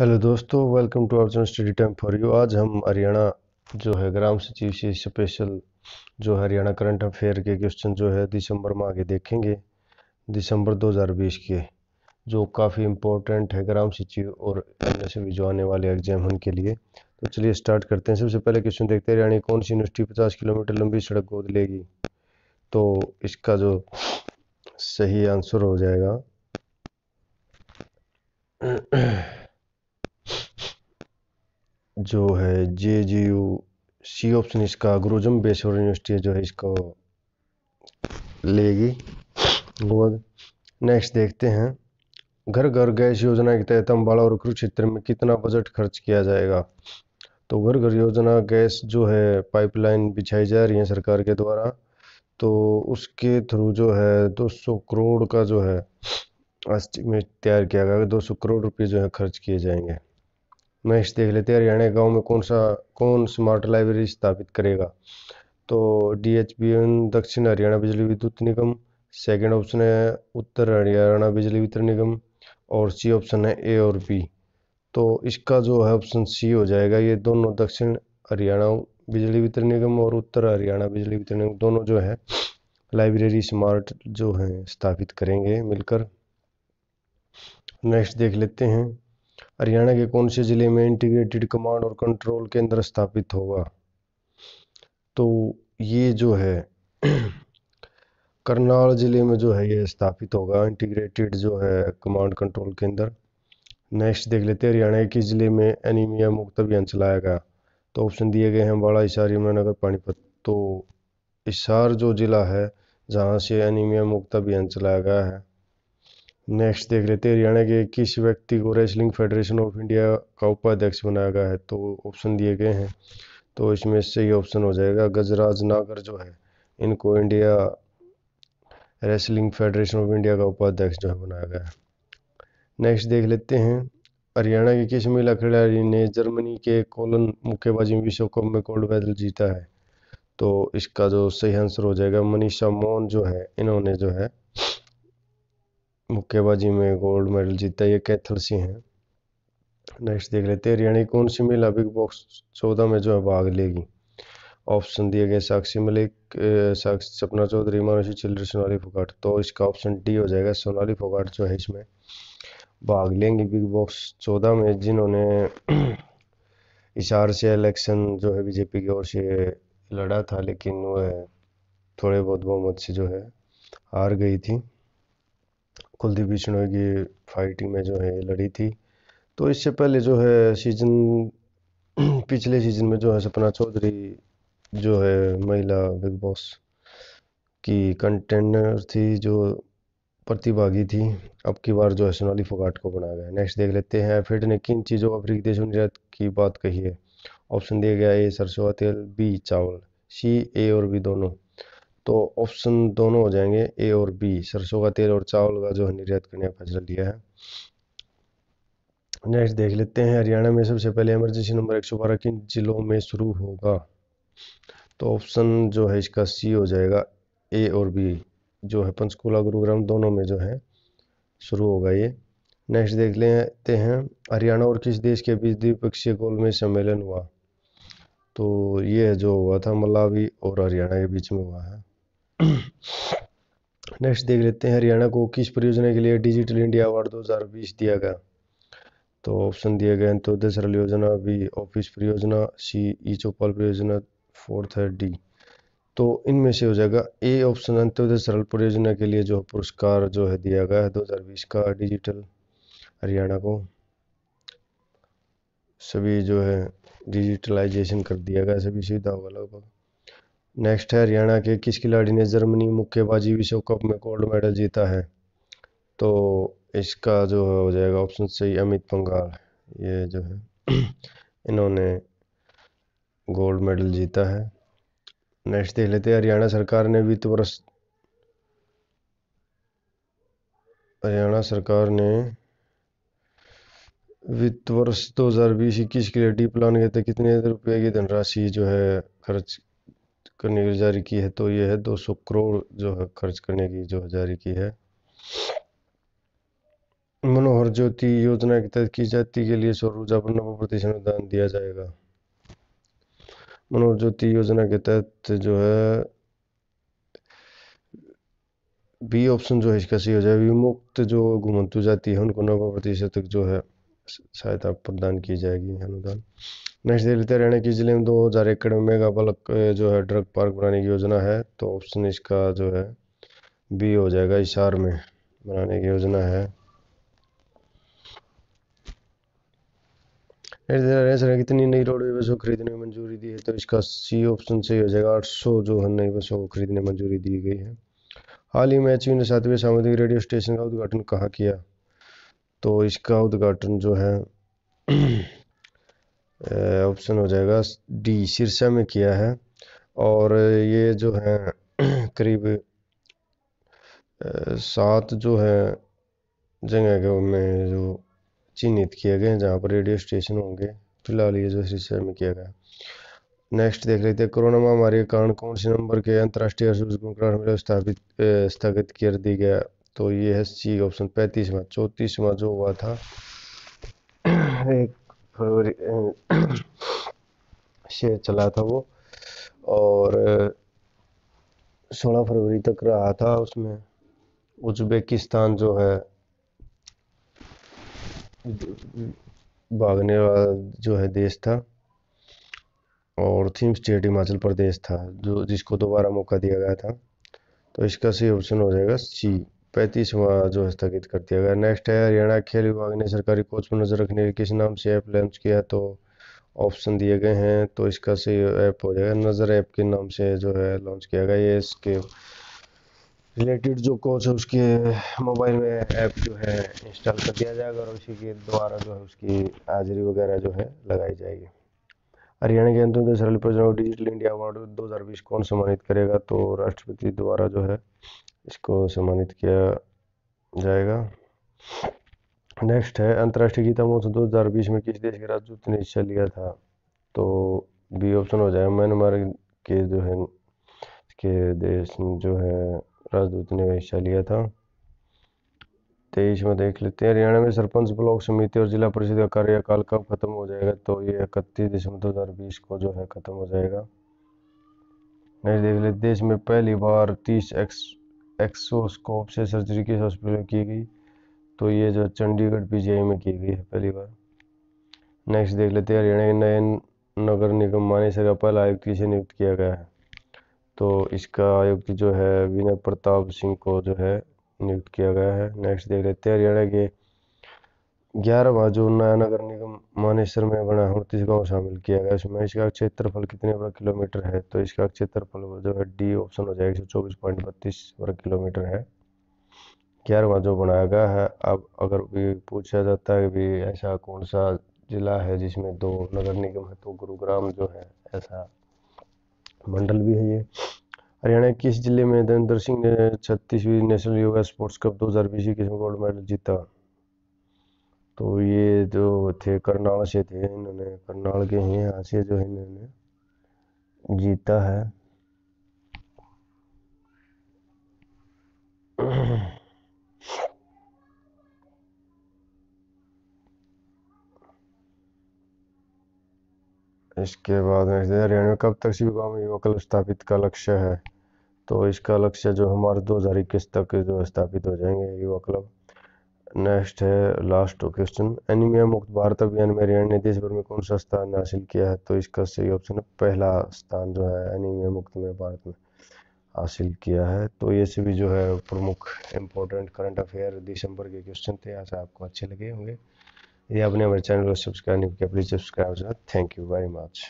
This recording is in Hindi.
हेलो दोस्तों welcome to Arjun study time for you आज हम हरियाणा जो है ग्राम सचिव से स्पेशल जो हरियाणा करंट अफेयर के क्वेश्चन जो है दिसंबर में आगे देखेंगे दिसंबर 2020 के जो काफ़ी इम्पोर्टेंट है ग्राम सचिव और जैसे भी जो आने वाले एग्जाम उनके लिए तो चलिए स्टार्ट करते हैं सबसे पहले क्वेश्चन देखते हैं हरियाणा कौन सी यूनिवर्सिटी पचास किलोमीटर लंबी सड़क गोद लेगी तो इसका जो सही आंसर हो जाएगा जो है जे जी यू सी ऑप्शन इसका गुरुजम बेश्वर यूनिवर्सिटी जो है इसको लेगी और नेक्स्ट देखते हैं घर घर गैस योजना के तहत अम्बाड़ा और कुरुक्षेत्र में कितना बजट खर्च किया जाएगा तो घर घर योजना गैस जो है पाइपलाइन बिछाई जा रही है सरकार के द्वारा तो उसके थ्रू जो है 200 करोड़ का जो है एस्टिमेट तैयार किया गया 200 करोड़ रुपए जो है खर्च किए जाएंगे नेक्स्ट देख लेते हैं हरियाणा गांव में कौन सा कौन स्मार्ट लाइब्रेरी स्थापित करेगा तो डी एच बी एन दक्षिण हरियाणा बिजली विद्युत निगम सेकेंड ऑप्शन है उत्तर हरियाणा बिजली वितरण निगम और सी ऑप्शन है ए और बी तो इसका जो है ऑप्शन सी हो जाएगा ये दोनों दक्षिण हरियाणा बिजली वितरण निगम और उत्तर हरियाणा बिजली वितरण निगम दोनों जो है लाइब्रेरी स्मार्ट जो है स्थापित करेंगे मिलकर नेक्स्ट देख लेते हैं हरियाणा के कौन से ज़िले में इंटीग्रेटेड कमांड और कंट्रोल केंद्र स्थापित होगा तो ये जो है करनाल ज़िले में जो है ये स्थापित होगा इंटीग्रेटेड जो है कमांड कंट्रोल केंद्र नेक्स्ट देख लेते हैं हरियाणा के ज़िले में एनीमिया मुक्त अभियान चलाया गया तो ऑप्शन दिए गए हैं बाड़ा इशार यमुनानगर पानीपत तो इशार जो ज़िला है जहाँ से एनीमिया मुक्त अभियान चलाया गया है नेक्स्ट देख लेते हैं हरियाणा के किस व्यक्ति को रेसलिंग फेडरेशन ऑफ इंडिया का उपाध्यक्ष बनाया गया है तो ऑप्शन दिए गए हैं तो इसमें सही ऑप्शन हो जाएगा गजराज नागर जो है इनको India wrestling federation of India का उपाध्यक्ष जो है बनाया गया है नेक्स्ट देख लेते हैं हरियाणा के किस महिला खिलाड़ी ने जर्मनी के कोलन मुक्केबाजी में विश्व कप में गोल्ड मेडल जीता है तो इसका जो सही आंसर हो जाएगा मनीषा मोहन जो है इन्होंने जो है मुक्केबाजी में गोल्ड मेडल जीता ये कैथल सिंह है नेक्स्ट देख लेते हैं हरियाणा कौन सी महिला बिग बॉक्स चौदह में जो है भाग लेगी ऑप्शन दिए गए साक्षी मलिक साक्षी सपना चौधरी मानुषी चिल्ड्रन सोनाली फोगाट तो इसका ऑप्शन डी हो जाएगा सोनाली फोगाट जो है इसमें भाग लेंगे बिग बॉक्स चौदह में जिन्होंने इशार से इलेक्शन जो है बीजेपी की ओर से लड़ा था लेकिन वह थोड़े बहुत बहुमत से जो है हार गई थी कुलदीप बिश्नोई की फाइटिंग में जो है लड़ी थी तो इससे पहले जो है सीजन पिछले सीजन में जो है सपना चौधरी जो है महिला बिग बॉस की कंटेनर थी जो प्रतिभागी थी अब की बार जो है सोनाली फोगाट को बनाया गया नेक्स्ट देख लेते हैं फेड ने किन चीज़ों को अफ्रीकी देशों निर्यात की बात कही है ऑप्शन दिया गया ए सरसों तेल बी चावल सी ए और बी दोनों तो ऑप्शन दोनों हो जाएंगे ए और बी सरसों का तेल और चावल का जो है निर्यात करने का फैसला लिया है नेक्स्ट देख लेते हैं हरियाणा में सबसे पहले इमरजेंसी नंबर बारह किन जिलों में शुरू होगा तो ऑप्शन जो है इसका सी हो जाएगा ए और बी जो है पंचकूला गुरुग्राम दोनों में जो है शुरू होगा ये नेक्स्ट देख लेते हैं हरियाणा और किस देश के बीच द्विपक्षीय गोल में सम्मेलन हुआ तो ये जो हुआ था मलावी और हरियाणा के बीच में हुआ है नेक्स्ट देख लेते हैं हरियाणा को किस परियोजना के लिए डिजिटल इंडिया अवार्ड 2020 दिया गया तो ऑप्शन दिए गए तो दस सरल योजना बी ऑफिस परियोजना सी ई चौपाल परियोजना फोर्थ है डी तो इनमें से हो जाएगा ए ऑप्शन अंत्योदय सरल परियोजना के लिए जो पुरस्कार जो है दिया गया है 2020 का डिजिटल हरियाणा को सभी जो है डिजिटलाइजेशन कर दिया गया सभी सुविधाओं होगा लगभग नेक्स्ट है हरियाणा के किस खिलाड़ी ने जर्मनी मुक्केबाजी विश्व कप में गोल्ड मेडल जीता है तो इसका जो है हो जाएगा ऑप्शन सही अमित पंगाल ये जो है इन्होंने गोल्ड मेडल जीता है नेक्स्ट देख लेते हरियाणा सरकार ने वित्त वर्ष हरियाणा सरकार ने वित्त वर्ष दो हज़ार बीस इक्कीस के लिए डी प्लान के तहत कितने रुपए की धनराशि जो है खर्च करने की जारी की है तो ये है दो सौ करोड़ जो है खर्च करने की जो जारी की है मनोहर ज्योति योजना के तहत की जाति के लिए सौर ऊर्जा पर नब्बे प्रतिशत अनुदान दिया जाएगा मनोहर ज्योति योजना के तहत जो है बी ऑप्शन जो है इसका सही हो जाए विमुक्त जो घुमंतु जाति है उनको नब्बे प्रतिशत तक जो है सहायता प्रदान की जाएगी अनुदान नेक्स्ट देख लेते हरियाणा के जिले में दो हज़ार एकड़ में मेगा पार्क जो है ड्रग पार्क बनाने की योजना है तो ऑप्शन इसका जो है बी हो जाएगा इशार में बनाने की योजना है कितनी नई रोडवे बसों खरीदने में मंजूरी दी है तो इसका सी ऑप्शन सही हो जाएगा 800 जो है नई बसों को खरीदने मंजूरी दी गई है हाल ही में एच ने सातवें सामुदायिक रेडियो स्टेशन का उद्घाटन कहाँ किया तो इसका उद्घाटन जो है ऑप्शन हो जाएगा डी सिरसा में किया है और ये जो है करीब सात जो है जगह में जो चिन्हित किए गए हैं जहाँ पर रेडियो स्टेशन होंगे फिलहाल ये जो सिरसा में किया गया नेक्स्ट देख लेते हैं कोरोना महामारी के कारण कौन से नंबर के अंतर्राष्ट्रीय स्थापित स्थगित कर दी गया तो ये है सी ऑप्शन पैंतीसवा चौंतीसवा जो हुआ था एक फरवरी से चला था वो और सोलह फरवरी तक रहा था उसमें उज्बेकिस्तान जो है भागने वाला जो है देश था और थीम स्टेट हिमाचल प्रदेश था जो जिसको दोबारा मौका दिया गया था तो इसका सही ऑप्शन हो जाएगा सी पैंतीसवा जो है स्थगित कर दिया गया नेक्स्ट है हरियाणा खेल विभाग ने सरकारी कोच पर नजर रखने के किस नाम से ऐप लॉन्च किया तो ऑप्शन दिए गए हैं तो इसका से ऐप हो जाएगा नज़र ऐप के नाम से जो है लॉन्च किया गया ये इसके रिलेटेड जो कोच है उसके मोबाइल में ऐप जो है इंस्टॉल कर दिया जाएगा और उसी के द्वारा जो है उसकी हाजिरी वगैरह जो है लगाई जाएगी हरियाणा के अंतर्गत सरल परियोजना डिजिटल इंडिया अवार्ड 2020 कौन सम्मानित करेगा तो राष्ट्रपति द्वारा जो है इसको सम्मानित किया जाएगा नेक्स्ट है अंतर्राष्ट्रीय गीता महोत्सव बीस में किस देश के राजदूत ने हिस्सा लिया था तो बी ऑप्शन हो जाएगा म्यांमार के जो है के देश जो है राजदूत ने हिस्सा लिया था तेईस में देख लेते हैं हरियाणा में सरपंच ब्लॉक समिति और जिला परिषद का कार्यकाल कब खत्म हो जाएगा तो ये इकतीस दिसंबर दो हज़ार बीस को जो है खत्म हो जाएगा नेक्स्ट देख लेते देश में पहली बार तीस एक्स एक्सोस्कोप से सर्जरी किस हॉस्पिटल में की गई तो ये जो चंडीगढ़ पीजीआई में की गई है पहली बार नेक्स्ट देख लेते हैं हरियाणा के नए नगर निगम मानेसर अपल आयुक्त किसे नियुक्त किया गया है तो इसका आयुक्त जो है विनय प्रताप सिंह को जो है नियुक्त किया गया है नेक्स्ट देख लेते हैं हरियाणा के ग्यारह नया नगर निगम मानेसर में बना अड़तीस गांव शामिल किया गया इसमें इसका क्षेत्रफल कितने वर्ग किलोमीटर है तो इसका क्षेत्रफल जो है डी ऑप्शन हो जाएगा चौबीस पॉइंट बत्तीस वर्ग किलोमीटर है ग्यारहवा जो बनाया गया है अब अगर भी पूछा जाता है भी ऐसा कौन सा जिला है जिसमें दो नगर निगम है तो गुरुग्राम जो है ऐसा मंडल भी है ये हरियाणा किस जिले में देवेंद्र सिंह ने छत्तीसवीं नेशनल योगा स्पोर्ट्स कप दो हज़ार बीस में गोल्ड मेडल जीता तो ये जो थे करनाल से थे इन्होंने करनाल के ही यहाँ से जो है इन्होंने जीता है इसके बाद में हरियाणा कब तक से युवा में युवा स्थापित का लक्ष्य है तो इसका लक्ष्य जो हमारे दो हजार इक्कीस तक जो स्थापित हो जाएंगे युवा क्लब नेक्स्ट है लास्ट क्वेश्चन एनीमिया मुक्त भारत अभियान में हरियाणा ने देश भर में कौन सा स्थान हासिल किया है तो इसका सही ऑप्शन है पहला स्थान जो है एनीमिया मुक्त में भारत में हासिल किया है तो ये सभी जो है प्रमुख इम्पोर्टेंट करंट अफेयर दिसंबर के क्वेश्चन थे आशा आपको अच्छे लगे होंगे ये आपने हमारे चैनल को सब्सक्राइब नहीं किया please subscribe thank you very much